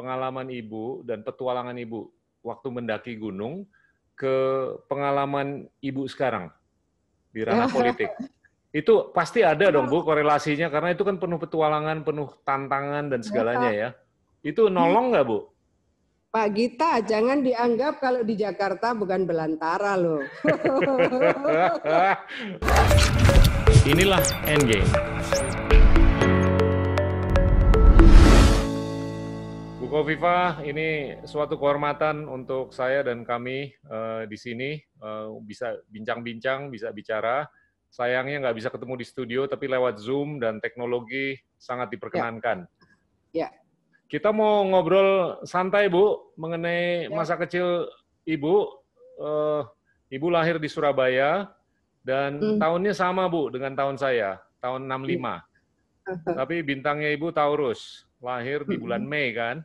pengalaman Ibu dan petualangan Ibu waktu mendaki gunung ke pengalaman Ibu sekarang di ranah iya. politik. Itu pasti ada dong Bu korelasinya karena itu kan penuh petualangan, penuh tantangan dan segalanya iya. ya. Itu nolong nggak Bu? Pak Gita, jangan dianggap kalau di Jakarta bukan belantara loh. Inilah Endgame. Kofifa, ini suatu kehormatan untuk saya dan kami uh, di sini uh, bisa bincang-bincang, bisa bicara. Sayangnya nggak bisa ketemu di studio, tapi lewat Zoom dan teknologi sangat diperkenankan. Ya. ya. Kita mau ngobrol santai, Bu, mengenai ya. masa kecil Ibu. Uh, Ibu lahir di Surabaya dan hmm. tahunnya sama, Bu, dengan tahun saya, tahun 65. Hmm. Iya. Tapi bintangnya Ibu Taurus, lahir di bulan hmm. Mei kan?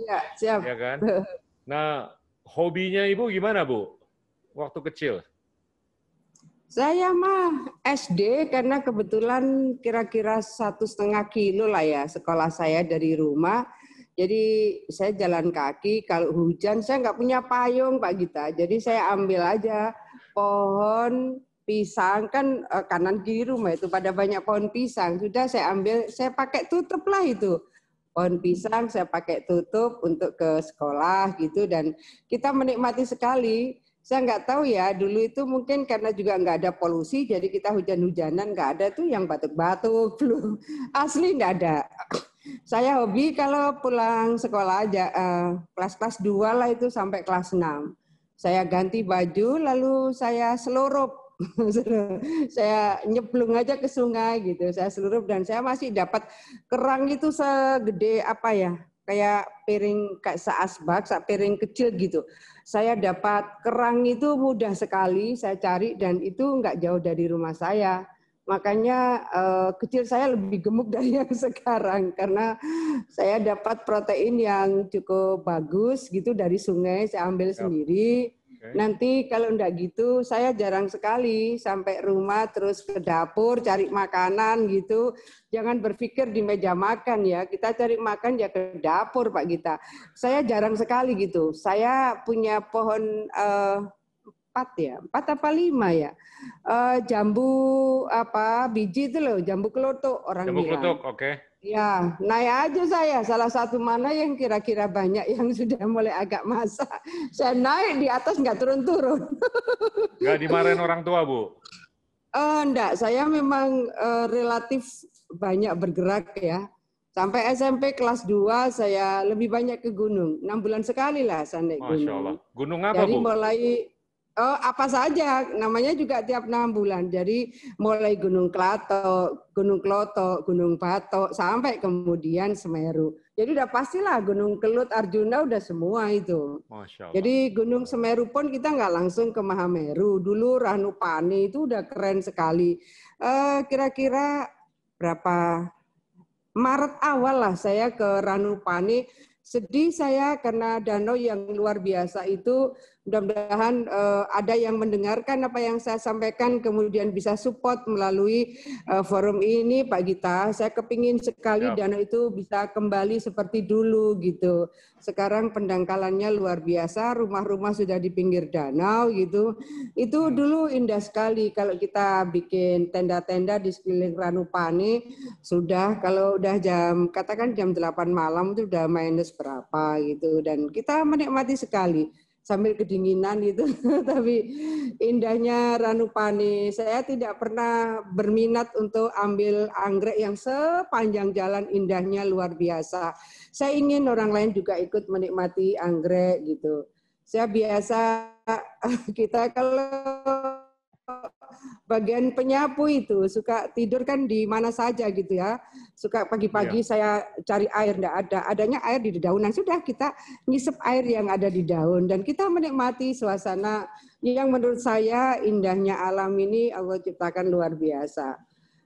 Iya, siap. Iya kan? Nah, hobinya Ibu gimana, Bu? Waktu kecil? Saya mah SD karena kebetulan kira-kira satu setengah kilo lah ya sekolah saya dari rumah. Jadi saya jalan kaki, kalau hujan saya nggak punya payung Pak Gita. Jadi saya ambil aja pohon pisang kan eh, kanan kiri rumah itu pada banyak pohon pisang. Sudah saya ambil, saya pakai tutup lah itu pohon pisang saya pakai tutup untuk ke sekolah gitu dan kita menikmati sekali saya nggak tahu ya dulu itu mungkin karena juga nggak ada polusi jadi kita hujan-hujanan nggak ada tuh yang batuk-batuk flu asli nggak ada saya hobi kalau pulang sekolah aja eh, kelas-kelas uh, dua lah itu sampai kelas 6 saya ganti baju lalu saya seluruh saya nyeblung aja ke sungai gitu, saya seluruh dan saya masih dapat kerang itu segede apa ya, kayak piring kayak seasbak, se piring kecil gitu. Saya dapat kerang itu mudah sekali saya cari dan itu nggak jauh dari rumah saya. Makanya uh, kecil saya lebih gemuk dari yang sekarang karena saya dapat protein yang cukup bagus gitu dari sungai saya ambil yep. sendiri Nanti kalau enggak gitu, saya jarang sekali sampai rumah terus ke dapur cari makanan gitu. Jangan berpikir di meja makan ya. Kita cari makan ya ke dapur Pak Gita. Saya jarang sekali gitu. Saya punya pohon uh, empat ya, empat apa lima ya. Uh, jambu apa biji itu loh, jambu kelotok orang jambu bilang. Jambu kelotok, oke. Okay. Ya, naik aja saya. Salah satu mana yang kira-kira banyak yang sudah mulai agak masa. Saya naik di atas nggak turun-turun. Nggak dimarahin orang tua, Bu? Uh, eh, enggak, saya memang uh, relatif banyak bergerak ya. Sampai SMP kelas 2 saya lebih banyak ke gunung. enam bulan sekali lah saya naik gunung. Masya Allah. Gunung apa, Jadi Bu? mulai Oh, apa saja namanya juga tiap enam bulan. Jadi mulai Gunung Klato, Gunung Kloto, Gunung Batok sampai kemudian Semeru. Jadi udah pastilah Gunung Kelut, Arjuna udah semua itu. Masya Allah. Jadi Gunung Semeru pun kita nggak langsung ke Mahameru. Dulu Ranupani itu udah keren sekali. Eh, kira-kira uh, kira -kira berapa Maret awal lah saya ke Ranupani Sedih saya karena danau yang luar biasa itu mudah-mudahan uh, ada yang mendengarkan apa yang saya sampaikan kemudian bisa support melalui uh, forum ini Pak Gita. Saya kepingin sekali ya. danau itu bisa kembali seperti dulu gitu. Sekarang pendangkalannya luar biasa, rumah-rumah sudah di pinggir danau gitu. Itu iya. dulu indah sekali kalau kita bikin tenda-tenda di sekeliling Ranupani sudah kalau udah jam katakan jam 8 malam itu udah minus berapa gitu dan kita menikmati sekali sambil kedinginan gitu tapi indahnya ranupani saya tidak pernah berminat untuk ambil anggrek yang sepanjang jalan indahnya luar biasa saya ingin orang lain juga ikut menikmati anggrek gitu saya biasa kita kalau bagian penyapu itu suka tidur kan di mana saja gitu ya. Suka pagi-pagi yeah. saya cari air enggak ada, adanya air di dedaunan. Sudah kita ngisep air yang ada di daun dan kita menikmati suasana yang menurut saya indahnya alam ini Allah ciptakan luar biasa.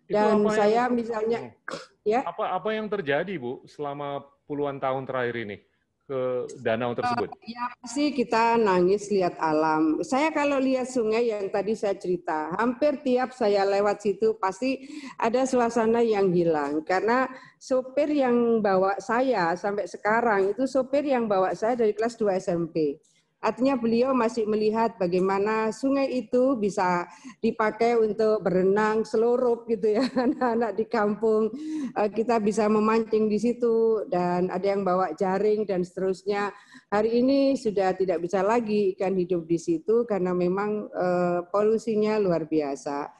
Dan saya yang, misalnya hmm. ya. Apa apa yang terjadi, Bu, selama puluhan tahun terakhir ini? ke danau tersebut? Uh, ya pasti kita nangis lihat alam. Saya kalau lihat sungai yang tadi saya cerita, hampir tiap saya lewat situ pasti ada suasana yang hilang karena sopir yang bawa saya sampai sekarang itu sopir yang bawa saya dari kelas 2 SMP. Artinya beliau masih melihat bagaimana sungai itu bisa dipakai untuk berenang seluruh gitu ya anak-anak di kampung. Eh, kita bisa memancing di situ dan ada yang bawa jaring dan seterusnya. Hari ini sudah tidak bisa lagi ikan hidup di situ karena memang eh, polusinya luar biasa.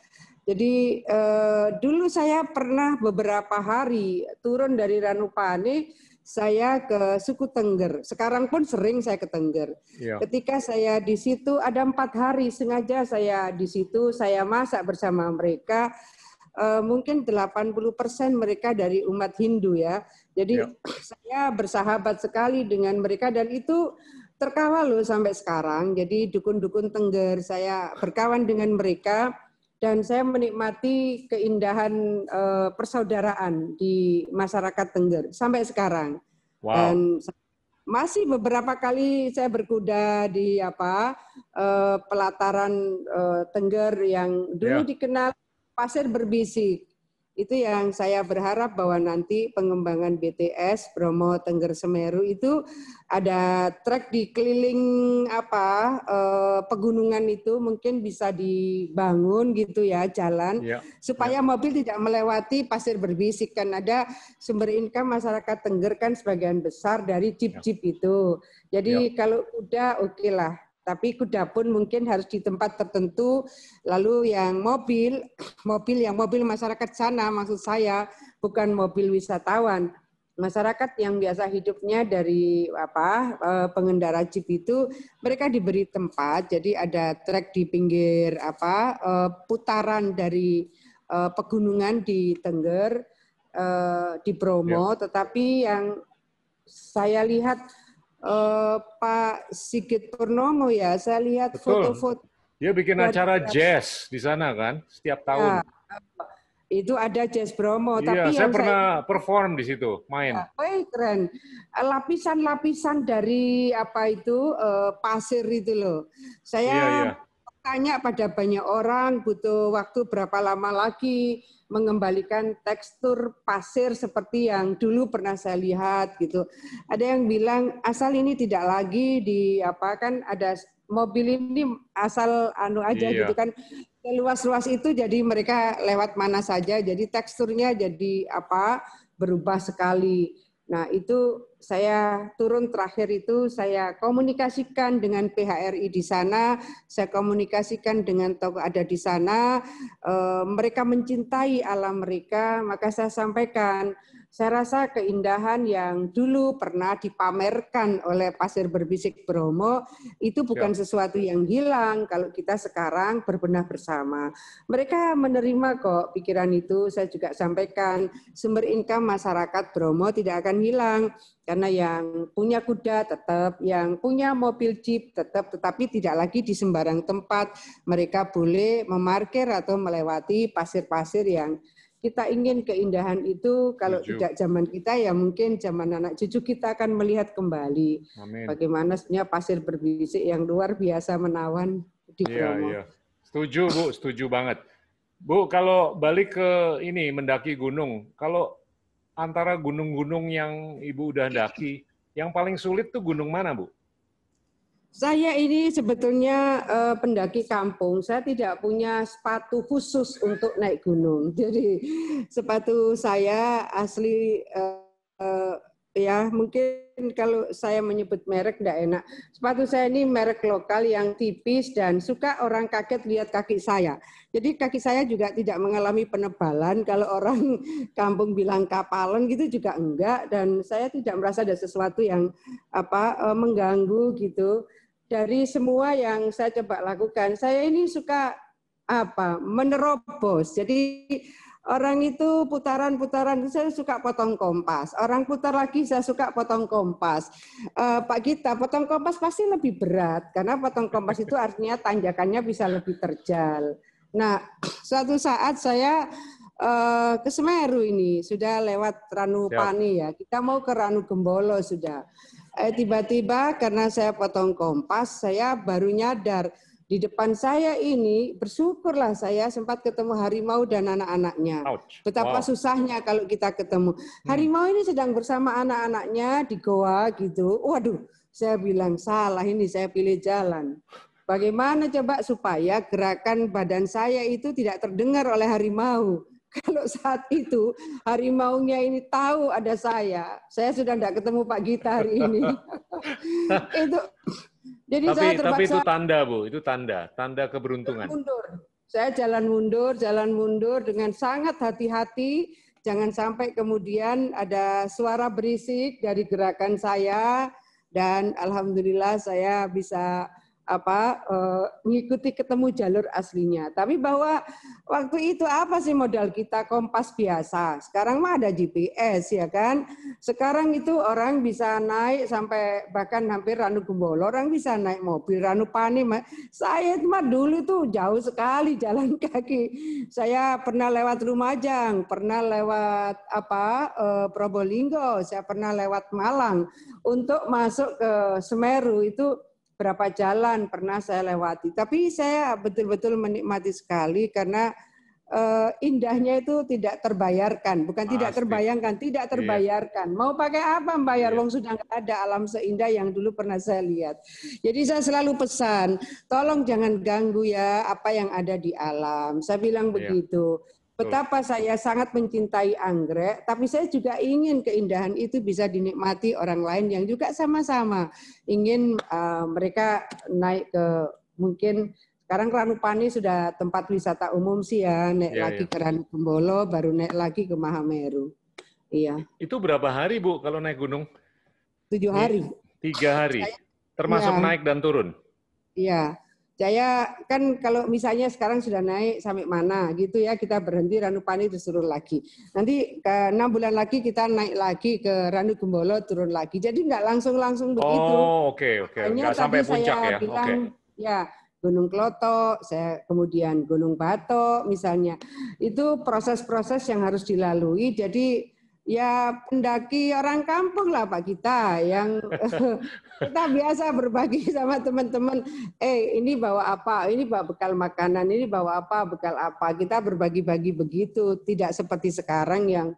Jadi eh, dulu saya pernah beberapa hari turun dari Ranupane saya ke suku Tengger. Sekarang pun sering saya ke Tengger. Ya. Ketika saya di situ ada empat hari sengaja saya di situ saya masak bersama mereka. E, mungkin 80 persen mereka dari umat Hindu ya. Jadi ya. saya bersahabat sekali dengan mereka dan itu terkawal loh sampai sekarang. Jadi dukun-dukun Tengger saya berkawan dengan mereka dan saya menikmati keindahan uh, persaudaraan di masyarakat Tengger sampai sekarang. Wow. Dan masih beberapa kali saya berkuda di apa uh, pelataran uh, Tengger yang dulu yeah. dikenal pasir berbisik itu yang saya berharap bahwa nanti pengembangan BTS Bromo Tengger Semeru itu ada trek di keliling apa eh, pegunungan itu mungkin bisa dibangun gitu ya jalan ya, supaya ya. mobil tidak melewati pasir berbisik kan ada sumber income masyarakat Tengger kan sebagian besar dari jeep-jeep ya. itu. Jadi ya. kalau udah oke okay lah tapi kuda pun mungkin harus di tempat tertentu. Lalu yang mobil, mobil yang mobil masyarakat sana maksud saya bukan mobil wisatawan. Masyarakat yang biasa hidupnya dari apa eh, pengendara jeep itu mereka diberi tempat. Jadi ada trek di pinggir apa eh, putaran dari eh, pegunungan di Tengger di Bromo, ya. tetapi yang saya lihat uh, Pak Sigit Purnomo ya. Saya lihat foto-foto. Dia bikin acara jazz di sana kan setiap ya, tahun. Ya, itu ada jazz Bromo. Iya, tapi saya pernah saya, perform di situ, main. Ya, oh, keren. Eh, lapisan-lapisan dari apa itu uh, pasir itu loh. Saya iya, iya tanya pada banyak orang butuh waktu berapa lama lagi mengembalikan tekstur pasir seperti yang dulu pernah saya lihat gitu. Ada yang bilang asal ini tidak lagi di apa kan ada mobil ini asal anu aja iya. gitu kan luas-luas itu jadi mereka lewat mana saja jadi teksturnya jadi apa berubah sekali. Nah, itu saya turun terakhir itu saya komunikasikan dengan PHRI di sana, saya komunikasikan dengan tokoh ada di sana, e, mereka mencintai alam mereka, maka saya sampaikan saya rasa keindahan yang dulu pernah dipamerkan oleh pasir berbisik Bromo itu bukan ya. sesuatu yang hilang kalau kita sekarang berbenah bersama. Mereka menerima kok pikiran itu. Saya juga sampaikan sumber income masyarakat Bromo tidak akan hilang karena yang punya kuda tetap, yang punya mobil jeep tetap, tetapi tidak lagi di sembarang tempat. Mereka boleh memarkir atau melewati pasir-pasir yang kita ingin keindahan itu kalau Jujur. tidak zaman kita ya mungkin zaman anak cucu kita akan melihat kembali Amin. bagaimana sebenarnya pasir berbisik yang luar biasa menawan di iya, Bromo. Iya, iya. Setuju Bu, setuju banget. Bu, kalau balik ke ini mendaki gunung, kalau antara gunung-gunung yang Ibu udah daki, yang paling sulit tuh gunung mana, Bu? Saya ini sebetulnya uh, pendaki kampung. Saya tidak punya sepatu khusus untuk naik gunung. Jadi sepatu saya asli uh, uh, ya mungkin kalau saya menyebut merek tidak enak. Sepatu saya ini merek lokal yang tipis dan suka orang kaget lihat kaki saya. Jadi kaki saya juga tidak mengalami penebalan. Kalau orang kampung bilang kapalan gitu juga enggak dan saya tidak merasa ada sesuatu yang apa mengganggu gitu dari semua yang saya coba lakukan, saya ini suka apa menerobos. Jadi orang itu putaran-putaran, saya suka potong kompas. Orang putar lagi, saya suka potong kompas. Uh, Pak Gita, potong kompas pasti lebih berat karena potong kompas itu artinya tanjakannya bisa lebih terjal. Nah, suatu saat saya uh, ke Semeru ini sudah lewat Ranupani ya. Kita mau ke Ranu Gembolo sudah. Eh, tiba-tiba karena saya potong kompas, saya baru nyadar di depan saya ini bersyukurlah saya sempat ketemu harimau dan anak-anaknya. Betapa wow. susahnya kalau kita ketemu. Hmm. Harimau ini sedang bersama anak-anaknya di goa gitu. Waduh, saya bilang salah ini saya pilih jalan. Bagaimana coba supaya gerakan badan saya itu tidak terdengar oleh harimau? Kalau saat itu harimaunya ini tahu ada saya, saya sudah tidak ketemu Pak Gita hari ini. itu jadi tapi, saya terpaksa. Tapi itu tanda bu, itu tanda, tanda keberuntungan. Mundur, saya jalan mundur, jalan mundur dengan sangat hati-hati. Jangan sampai kemudian ada suara berisik dari gerakan saya dan alhamdulillah saya bisa apa eh, mengikuti ketemu jalur aslinya. Tapi bahwa waktu itu apa sih modal kita kompas biasa. Sekarang mah ada GPS ya kan. Sekarang itu orang bisa naik sampai bahkan hampir Ranu Gembolo orang bisa naik mobil Ranu Pani. Saya mah dulu itu jauh sekali jalan kaki. Saya pernah lewat Lumajang, pernah lewat apa eh, Probolinggo, saya pernah lewat Malang untuk masuk ke Semeru itu berapa jalan pernah saya lewati. Tapi saya betul-betul menikmati sekali karena uh, indahnya itu tidak terbayarkan, bukan Pasti. tidak terbayangkan, tidak iya. terbayarkan. Iya. Mau pakai apa membayar? Iya. Wong sudah nggak ada alam seindah yang dulu pernah saya lihat. Jadi saya selalu pesan, tolong jangan ganggu ya apa yang ada di alam. Saya bilang iya. begitu. Betapa saya sangat mencintai anggrek, tapi saya juga ingin keindahan itu bisa dinikmati orang lain yang juga sama-sama ingin uh, mereka naik ke mungkin sekarang Ranupani sudah tempat wisata umum sih ya, naik ya, lagi ya. ke Ranupembolo, baru naik lagi ke Mahameru. Iya. Itu berapa hari Bu kalau naik gunung? Tujuh hari. Tiga hari, termasuk ya. naik dan turun. Iya. Jaya kan kalau misalnya sekarang sudah naik sampai mana gitu ya kita berhenti Ranupani terus turun lagi. Nanti ke enam bulan lagi kita naik lagi ke Ranu Gembolo turun lagi. Jadi nggak langsung-langsung oh, begitu. Oh oke okay, oke. Okay. Nggak sampai puncak saya ya. Bilang, okay. Ya Gunung Kloto, saya kemudian Gunung Batu misalnya. Itu proses-proses yang harus dilalui. Jadi ya pendaki orang kampung lah Pak kita yang kita biasa berbagi sama teman-teman eh ini bawa apa ini bawa bekal makanan ini bawa apa bekal apa kita berbagi-bagi begitu tidak seperti sekarang yang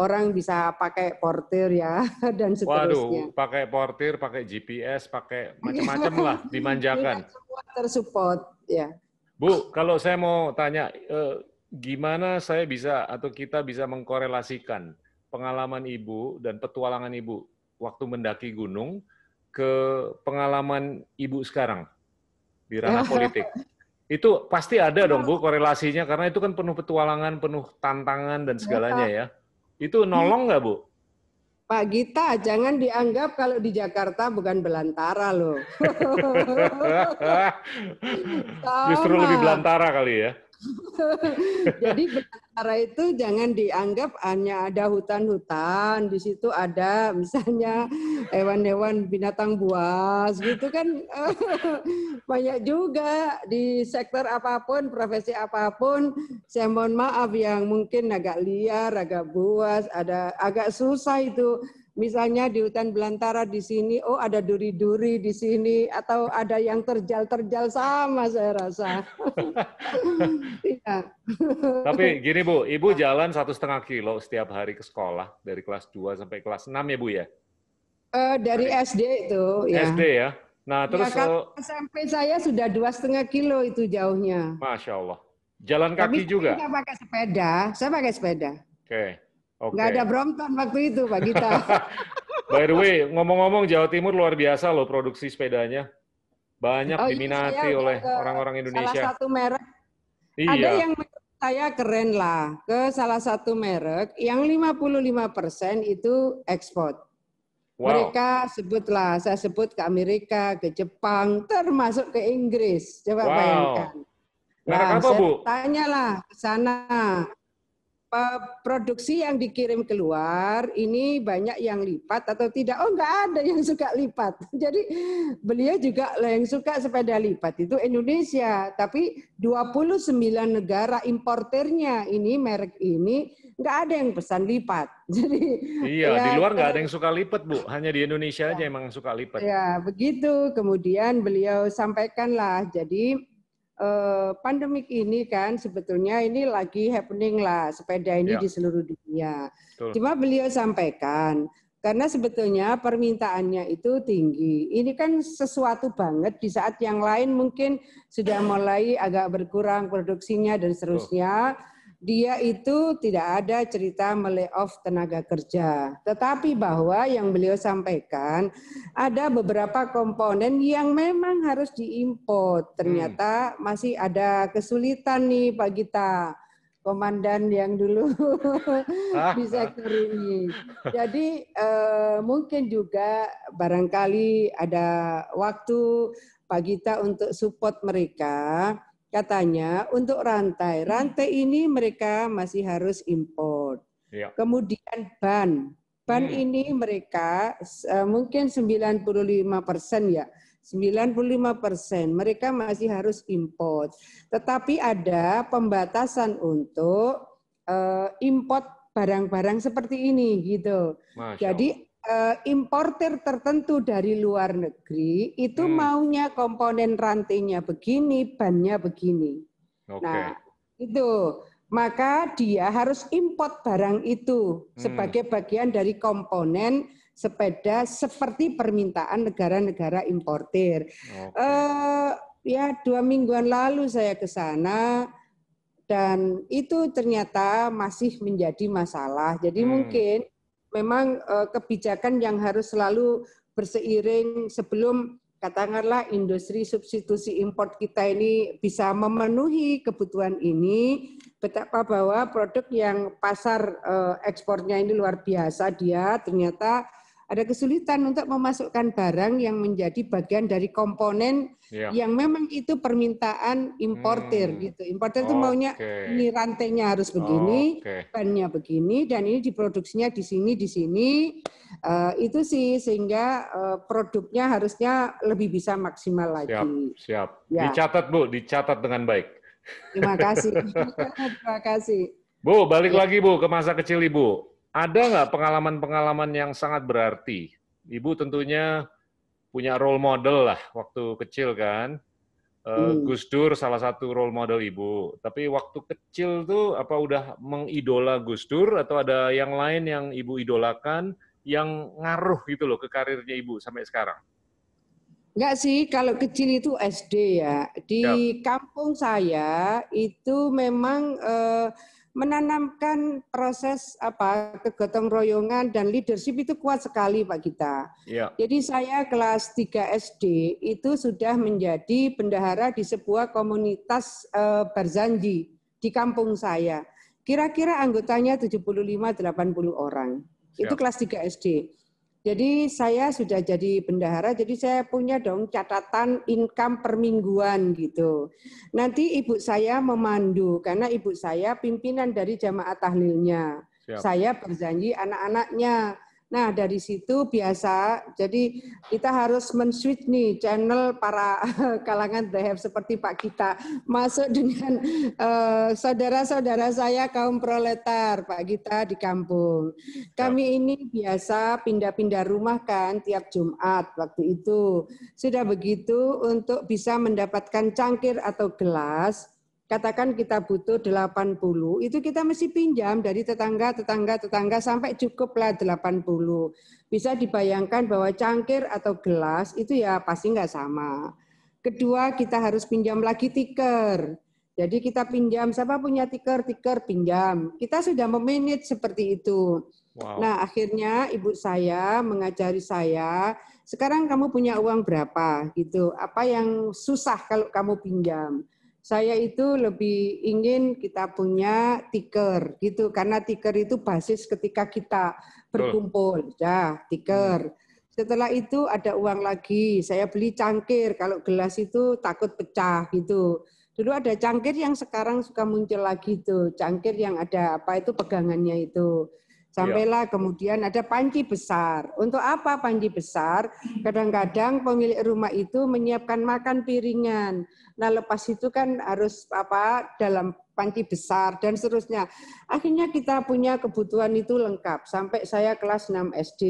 orang bisa pakai portir ya dan seterusnya. Waduh, pakai portir, pakai GPS, pakai macam-macam lah dimanjakan. Semua tersupport ya. Bu, kalau saya mau tanya eh, gimana saya bisa atau kita bisa mengkorelasikan pengalaman ibu dan petualangan ibu waktu mendaki gunung ke pengalaman ibu sekarang di ranah iya. politik. Itu pasti ada dong Bu korelasinya karena itu kan penuh petualangan, penuh tantangan dan segalanya iya. ya. Itu nolong nggak Bu? Pak Gita, jangan dianggap kalau di Jakarta bukan belantara loh. Justru lebih belantara kali ya. Jadi Bintara itu jangan dianggap hanya ada hutan-hutan, di situ ada misalnya hewan-hewan binatang buas gitu kan. Banyak juga di sektor apapun, profesi apapun, saya mohon maaf yang mungkin agak liar, agak buas, ada agak susah itu misalnya di hutan belantara di sini, oh ada duri-duri di sini, atau ada yang terjal-terjal sama saya rasa. Iya. Tapi gini Bu, Ibu jalan satu setengah kilo setiap hari ke sekolah, dari kelas 2 sampai kelas 6 ya Bu ya? Uh, dari hari. SD itu. Ya. SD ya? Nah ya, terus... Ya, kalau eh, SMP saya sudah dua setengah kilo itu jauhnya. Masya Allah. Jalan kaki Tapi juga? Tapi saya pakai sepeda, saya pakai sepeda. Oke. Okay. Okay. Nggak ada Brompton waktu itu, Pak Gita. By the way, ngomong-ngomong Jawa Timur luar biasa loh produksi sepedanya. Banyak oh, iya, diminati iya, oleh orang-orang Indonesia. Salah satu merek. Iya. Ada yang menurut saya keren lah. Ke salah satu merek yang 55% itu ekspor. Wow. Mereka sebutlah, saya sebut ke Amerika, ke Jepang, termasuk ke Inggris. Coba wow. bayangkan. nah, apa, Bu? Tanyalah ke sana. Eh, produksi yang dikirim keluar ini banyak yang lipat atau tidak? Oh, enggak ada yang suka lipat. Jadi beliau juga yang suka sepeda lipat itu Indonesia, tapi 29 negara importernya ini merek ini enggak ada yang pesan lipat. Jadi Iya, ya, di luar enggak ada yang suka lipat, Bu. Hanya di Indonesia ya, aja emang suka lipat. Ya, begitu. Kemudian beliau sampaikanlah. Jadi Eh, pandemik ini kan sebetulnya ini lagi happening lah sepeda ini ya. di seluruh dunia. Betul. Cuma beliau sampaikan karena sebetulnya permintaannya itu tinggi. Ini kan sesuatu banget di saat yang lain mungkin sudah mulai agak berkurang produksinya dan seterusnya. Betul dia itu tidak ada cerita meleof tenaga kerja. Tetapi bahwa yang beliau sampaikan ada beberapa komponen yang memang harus diimpor. Hmm. Ternyata masih ada kesulitan nih Pak Gita. Komandan yang dulu di sektor ini. Jadi eh, mungkin juga barangkali ada waktu Pak Gita untuk support mereka katanya untuk rantai. Hmm. Rantai ini mereka masih harus import. Ya. Kemudian ban. Ban hmm. ini mereka uh, mungkin 95 persen ya. 95 persen mereka masih harus import. Tetapi ada pembatasan untuk eh, import barang-barang seperti ini gitu. Masya Jadi uh, importer tertentu dari luar negeri itu hmm. maunya komponen rantainya begini, bannya begini. Okay. Nah, itu maka dia harus import barang itu hmm. sebagai bagian dari komponen sepeda seperti permintaan negara-negara importer. Okay. Uh, eh, ya dua mingguan lalu saya ke sana dan itu ternyata masih menjadi masalah. Jadi hmm. mungkin memang eh, kebijakan yang harus selalu berseiring sebelum katakanlah industri substitusi import kita ini bisa memenuhi kebutuhan ini betapa bahwa produk yang pasar eh, ekspornya ini luar biasa dia ternyata ada kesulitan untuk memasukkan barang yang menjadi bagian dari komponen yeah. yang memang itu permintaan importer hmm. gitu. Importer itu okay. maunya ini rantainya harus begini, okay. bannya begini, dan ini diproduksinya di sini di sini. Uh, itu sih sehingga uh, produknya harusnya lebih bisa maksimal lagi. Siap, siap. Ya. Dicatat bu, dicatat dengan baik. Terima kasih. Terima kasih. Bu, balik ya. lagi Bu ke masa kecil Ibu ada nggak pengalaman-pengalaman yang sangat berarti? Ibu tentunya punya role model lah waktu kecil kan. Uh, Gus Dur salah satu role model ibu. Tapi waktu kecil tuh apa udah mengidola Gus Dur atau ada yang lain yang ibu idolakan yang ngaruh gitu loh ke karirnya ibu sampai sekarang? Enggak sih, kalau kecil itu SD ya. Di ya. kampung saya itu memang uh, menanamkan proses apa kegotong royongan dan leadership itu kuat sekali Pak Gita. Ya. Jadi saya kelas 3 SD itu sudah menjadi bendahara di sebuah komunitas uh, di kampung saya. Kira-kira anggotanya 75-80 orang. Ya. Itu kelas 3 SD. Jadi saya sudah jadi bendahara, jadi saya punya dong catatan income per mingguan gitu. Nanti ibu saya memandu karena ibu saya pimpinan dari jamaah tahlilnya. Siap. Saya berjanji anak-anaknya Nah, dari situ biasa, jadi kita harus men-switch nih channel para kalangan the have seperti Pak Gita. Masuk dengan eh, saudara-saudara uh, saya kaum proletar, Pak Gita di kampung. Kami ya. ini biasa pindah-pindah rumah kan tiap Jumat waktu itu. Sudah begitu untuk bisa mendapatkan cangkir atau gelas, katakan kita butuh 80, itu kita mesti pinjam dari tetangga, tetangga, tetangga sampai cukuplah 80. Bisa dibayangkan bahwa cangkir atau gelas itu ya pasti nggak sama. Kedua, kita harus pinjam lagi tiker. Jadi kita pinjam, siapa punya tiker, tiker pinjam. Kita sudah memanage seperti itu. Wow. Nah, akhirnya ibu saya mengajari saya, sekarang kamu punya uang berapa gitu. Apa yang susah kalau kamu pinjam? saya itu lebih ingin kita punya tiker gitu karena tiker itu basis ketika kita berkumpul ya tiker hmm. setelah itu ada uang lagi saya beli cangkir kalau gelas itu takut pecah gitu dulu ada cangkir yang sekarang suka muncul lagi tuh cangkir yang ada apa itu pegangannya itu Iya. Sampailah kemudian ada panci besar. Untuk apa panci besar? Kadang-kadang pemilik rumah itu menyiapkan makan piringan. Nah, lepas itu kan harus apa dalam panci besar dan seterusnya. Akhirnya kita punya kebutuhan itu lengkap sampai saya kelas 6 SD.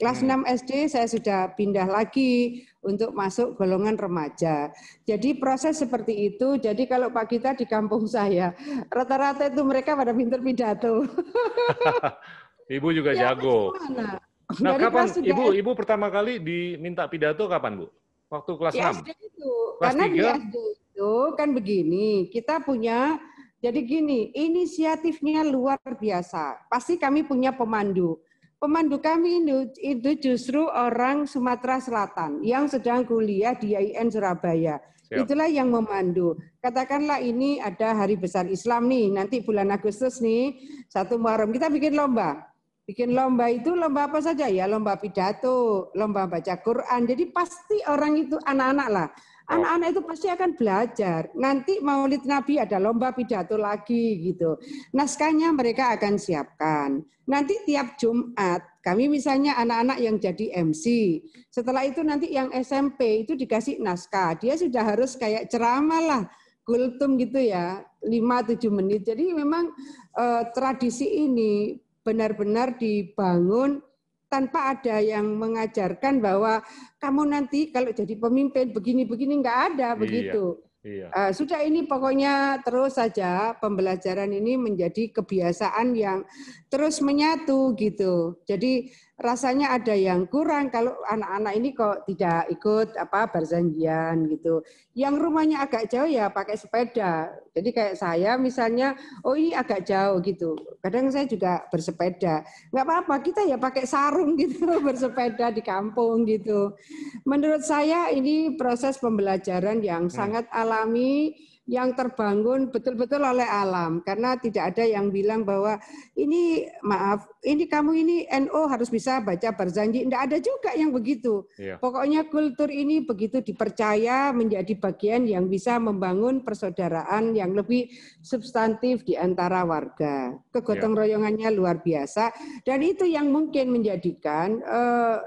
Kelas 6 hmm. SD saya sudah pindah lagi untuk masuk golongan remaja. Jadi proses seperti itu. Jadi kalau Pak Gita di kampung saya, rata-rata itu mereka pada pinter pidato. ibu juga ya, jago. Nah, Dari kapan Ibu ibu pertama kali diminta pidato kapan, Bu? Waktu kelas di 6. SD itu. Kelas Karena 3? di SD itu kan begini, kita punya jadi gini, inisiatifnya luar biasa. Pasti kami punya pemandu pemandu kami itu justru orang Sumatera Selatan yang sedang kuliah di IAIN Surabaya. Siap. Itulah yang memandu. Katakanlah ini ada hari besar Islam nih, nanti bulan Agustus nih, satu Muharram kita bikin lomba. Bikin lomba itu lomba apa saja ya, lomba pidato, lomba baca Quran. Jadi pasti orang itu anak-anak lah Anak-anak itu pasti akan belajar. Nanti Maulid Nabi ada lomba pidato lagi gitu. Naskahnya mereka akan siapkan. Nanti tiap Jumat kami misalnya anak-anak yang jadi MC. Setelah itu nanti yang SMP itu dikasih naskah. Dia sudah harus kayak ceramah lah, kultum gitu ya, 5-7 menit. Jadi memang eh, tradisi ini benar-benar dibangun tanpa ada yang mengajarkan bahwa kamu nanti kalau jadi pemimpin begini-begini nggak ada iya, begitu. Iya. Uh, sudah ini pokoknya terus saja pembelajaran ini menjadi kebiasaan yang terus menyatu gitu. Jadi rasanya ada yang kurang kalau anak-anak ini kok tidak ikut apa berjanjian gitu. Yang rumahnya agak jauh ya pakai sepeda. Jadi kayak saya misalnya, oh ini agak jauh gitu. Kadang saya juga bersepeda. nggak apa-apa, kita ya pakai sarung gitu bersepeda di kampung gitu. Menurut saya ini proses pembelajaran yang hmm. sangat alami yang terbangun betul-betul oleh alam karena tidak ada yang bilang bahwa ini maaf ini kamu ini NO harus bisa baca berjanji tidak ada juga yang begitu yeah. pokoknya kultur ini begitu dipercaya menjadi bagian yang bisa membangun persaudaraan yang lebih substantif di antara warga kegotong iya. royongannya luar biasa dan itu yang mungkin menjadikan uh,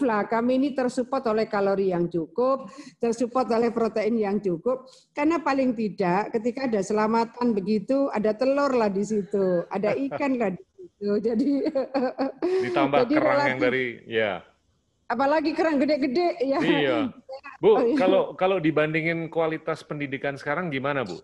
lah kami ini tersupport oleh kalori yang cukup tersupport oleh protein yang cukup karena paling paling tidak ketika ada selamatan begitu ada telur lah di situ, ada ikan lah di situ. Jadi ditambah jadi kerang yang dari ya. Apalagi kerang gede-gede ya. Iya. Bu, oh, iya. kalau kalau dibandingin kualitas pendidikan sekarang gimana, Bu?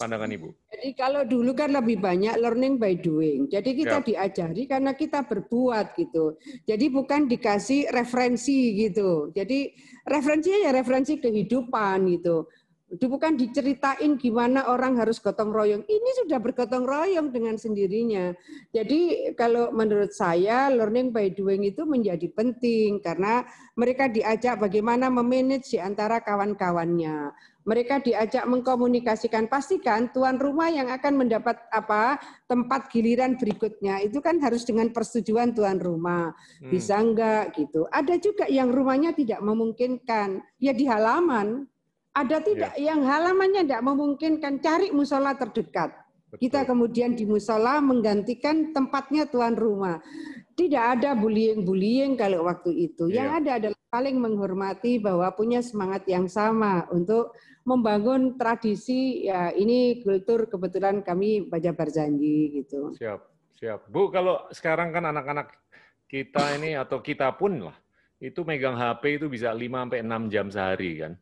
pandangan Ibu? Jadi kalau dulu kan lebih banyak learning by doing. Jadi kita ya. diajari karena kita berbuat gitu. Jadi bukan dikasih referensi gitu. Jadi referensinya ya referensi kehidupan gitu itu bukan diceritain gimana orang harus gotong royong. Ini sudah bergotong royong dengan sendirinya. Jadi kalau menurut saya learning by doing itu menjadi penting karena mereka diajak bagaimana memanage di antara kawan-kawannya. Mereka diajak mengkomunikasikan pastikan tuan rumah yang akan mendapat apa tempat giliran berikutnya itu kan harus dengan persetujuan tuan rumah. Hmm. Bisa enggak gitu. Ada juga yang rumahnya tidak memungkinkan. Ya di halaman ada tidak ya. yang halamannya tidak memungkinkan cari musola terdekat. Betul. Kita kemudian di musola menggantikan tempatnya tuan rumah. Tidak ada bullying-bullying kalau waktu itu. Yang iya. ada adalah paling menghormati bahwa punya semangat yang sama untuk membangun tradisi ya ini kultur kebetulan kami baca berjanji gitu. Siap, siap. Bu, kalau sekarang kan anak-anak kita ini atau kita pun lah itu megang HP itu bisa 5 sampai 6 jam sehari kan.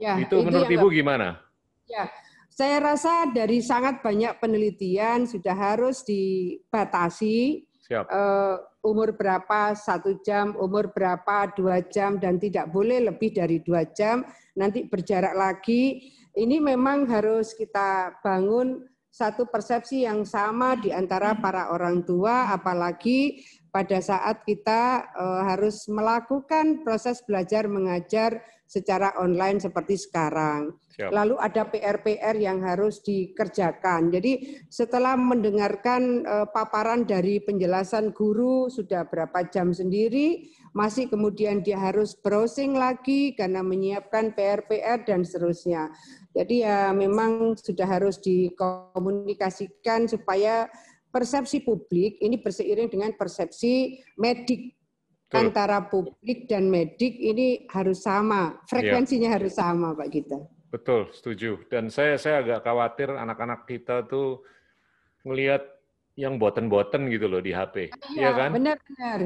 Ya, itu, itu menurut Ibu gimana? Ya, saya rasa dari sangat banyak penelitian sudah harus dibatasi Siap. Uh, umur berapa satu jam, umur berapa dua jam, dan tidak boleh lebih dari dua jam. Nanti berjarak lagi. Ini memang harus kita bangun satu persepsi yang sama di antara para orang tua, apalagi pada saat kita uh, harus melakukan proses belajar mengajar secara online seperti sekarang. Siap. Lalu ada PR-PR yang harus dikerjakan. Jadi setelah mendengarkan uh, paparan dari penjelasan guru sudah berapa jam sendiri, masih kemudian dia harus browsing lagi karena menyiapkan PR-PR dan seterusnya. Jadi ya memang sudah harus dikomunikasikan supaya persepsi publik ini berseiring dengan persepsi medik Betul. antara publik dan medik ini harus sama, frekuensinya ya. harus sama, Pak kita Betul, setuju. Dan saya saya agak khawatir anak-anak kita tuh melihat yang boten-boten gitu loh di HP. Iya, ya kan? Benar-benar.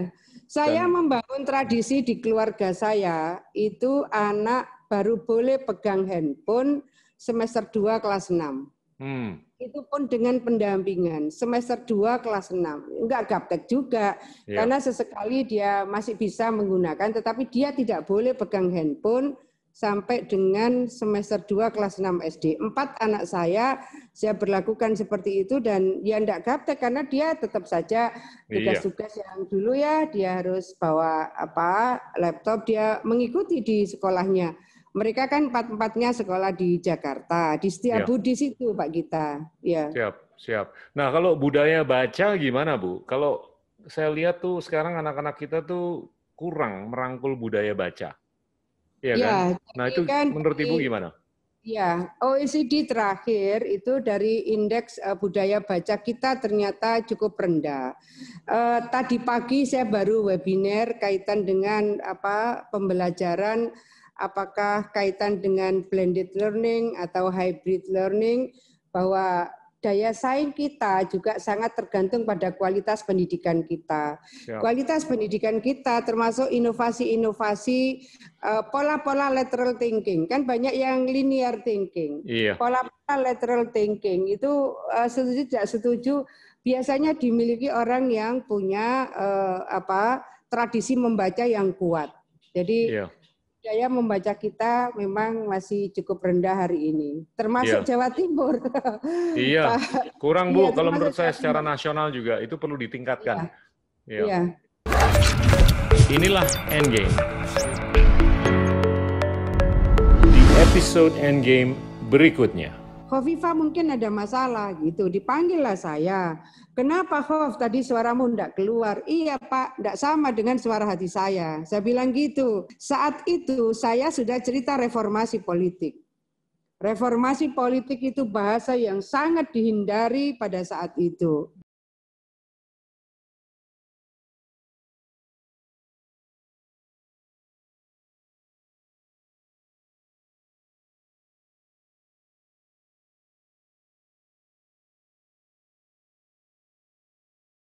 Saya Dan, membangun tradisi di keluarga saya, itu anak baru boleh pegang handphone semester 2 kelas 6. Hmm itu pun dengan pendampingan semester 2 kelas 6 enggak gaptek juga ya. karena sesekali dia masih bisa menggunakan tetapi dia tidak boleh pegang handphone sampai dengan semester 2 kelas 6 SD. Empat anak saya saya berlakukan seperti itu dan ya enggak gaptek karena dia tetap saja iya. tugas-tugas yang dulu ya dia harus bawa apa laptop dia mengikuti di sekolahnya mereka kan empat-empatnya sekolah di Jakarta, di setiap ya. di situ Pak Gita. Ya. Siap, siap. Nah, kalau budaya baca gimana, Bu? Kalau saya lihat tuh sekarang anak-anak kita tuh kurang merangkul budaya baca. Iya ya, kan? Nah, itu kan menurut Ibu gimana? Ya, OECD terakhir itu dari indeks e, budaya baca kita ternyata cukup rendah. Uh, tadi pagi saya baru webinar kaitan dengan apa pembelajaran apakah kaitan dengan blended learning atau hybrid learning bahwa daya saing kita juga sangat tergantung pada kualitas pendidikan kita. Ya. Kualitas pendidikan kita termasuk inovasi-inovasi eh, pola-pola lateral thinking. Kan banyak yang linear thinking. Iya. Pola-pola lateral thinking itu eh, setuju tidak setuju biasanya dimiliki orang yang punya eh, apa tradisi membaca yang kuat. Jadi ya budaya membaca kita memang masih cukup rendah hari ini, termasuk iya. Jawa Timur. iya, kurang Bu. Iya, kalau menurut saya secara nasional juga itu perlu ditingkatkan. Iya, iya. iya. Inilah Endgame. Di episode Endgame berikutnya. Khofifa mungkin ada masalah gitu. dipanggil lah saya. Kenapa Khof tadi suaramu enggak keluar? Iya Pak, enggak sama dengan suara hati saya. Saya bilang gitu. Saat itu saya sudah cerita reformasi politik. Reformasi politik itu bahasa yang sangat dihindari pada saat itu.